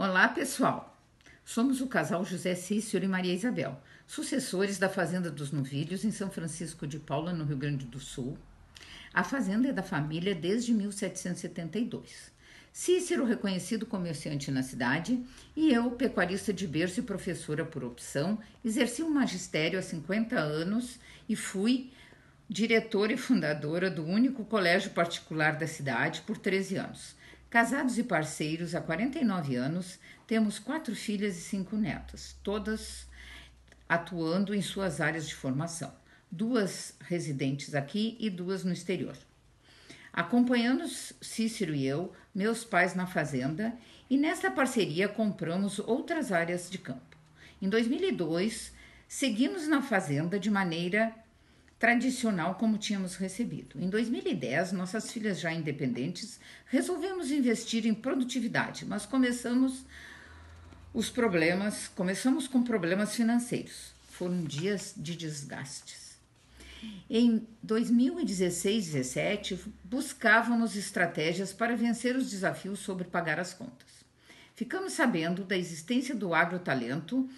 Olá, pessoal! Somos o casal José Cícero e Maria Isabel, sucessores da Fazenda dos Novilhos, em São Francisco de Paula, no Rio Grande do Sul. A fazenda é da família desde 1772. Cícero, reconhecido comerciante na cidade, e eu, pecuarista de berço e professora por opção, exerci o um magistério há 50 anos e fui diretora e fundadora do único colégio particular da cidade por 13 anos. Casados e parceiros há 49 anos, temos quatro filhas e cinco netas, todas atuando em suas áreas de formação, duas residentes aqui e duas no exterior. Acompanhando Cícero e eu, meus pais na fazenda, e nesta parceria compramos outras áreas de campo. Em 2002, seguimos na fazenda de maneira tradicional como tínhamos recebido. Em 2010, nossas filhas já independentes, resolvemos investir em produtividade, mas começamos os problemas, começamos com problemas financeiros. Foram dias de desgastes. Em 2016 e 2017, buscávamos estratégias para vencer os desafios sobre pagar as contas. Ficamos sabendo da existência do agrotalento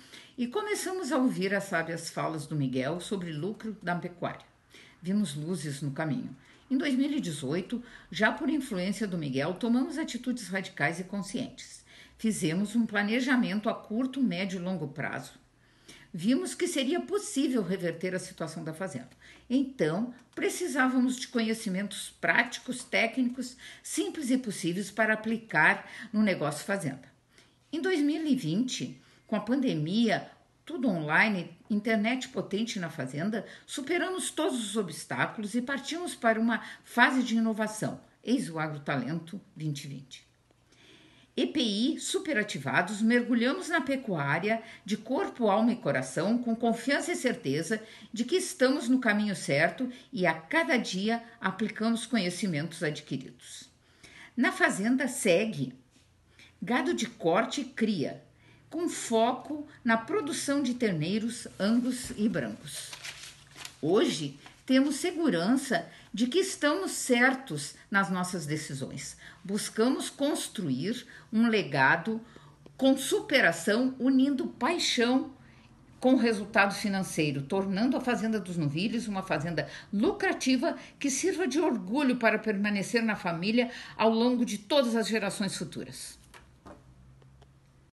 e começamos a ouvir as sábias falas do Miguel sobre lucro da pecuária. Vimos luzes no caminho. Em 2018, já por influência do Miguel, tomamos atitudes radicais e conscientes. Fizemos um planejamento a curto, médio e longo prazo. Vimos que seria possível reverter a situação da fazenda. Então, precisávamos de conhecimentos práticos, técnicos, simples e possíveis para aplicar no negócio fazenda. Em 2020, com a pandemia, tudo online, internet potente na fazenda, superamos todos os obstáculos e partimos para uma fase de inovação. Eis o Agrotalento 2020. EPI superativados, mergulhamos na pecuária de corpo, alma e coração, com confiança e certeza de que estamos no caminho certo e a cada dia aplicamos conhecimentos adquiridos. Na fazenda segue gado de corte e cria, com foco na produção de terneiros angus e brancos. Hoje, temos segurança de que estamos certos nas nossas decisões. Buscamos construir um legado com superação, unindo paixão com resultado financeiro, tornando a Fazenda dos Novilhos uma fazenda lucrativa que sirva de orgulho para permanecer na família ao longo de todas as gerações futuras.